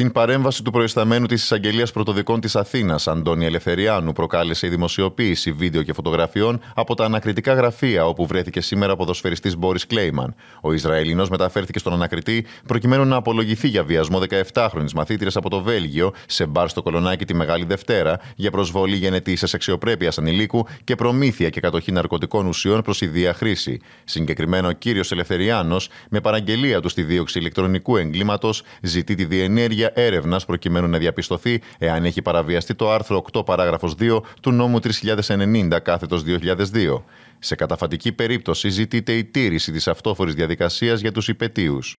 Την παρέμβαση του προϊσταμένου της Εισαγγελίας Πρωτοδικών της Αθήνας, Αντώνη Ελευθεριάνου, προκάλεσε η δημοσιοποίηση βίντεο και φωτογραφιών από τα ανακριτικά γραφεία όπου βρέθηκε σήμερα ο ποδοσφαιριστής Μπόρις Κλέιμαν. Ο Ισραηλινός μεταφέρθηκε στον ανακριτή προκειμένου να απολογηθεί για βιασμό 17χρονη μαθήτριας από το Βέλγιο σε μπαρ στο Κολονάκι τη Μεγάλη Δευτέρα για προσβολή σε αξιοπρέπειας ανηλίκου και προμήθεια και κατοχή ναρκωτικών ουσιών προς ιδία χρήση. Συγκεκριμένα ο κύριος Ελευθεριάνο, με παραγγελία του στη δίωξη ηλεκτρονικού εγκλήματος, ζητεί τη διενέργεια έρευνας προκειμένου να διαπιστωθεί εάν έχει παραβιαστεί το άρθρο 8 παράγραφος 2 του νόμου 3090 κάθετο 2002. Σε καταφατική περίπτωση ζητείται η τήρηση της αυτόφορης διαδικασίας για τους υπετίους.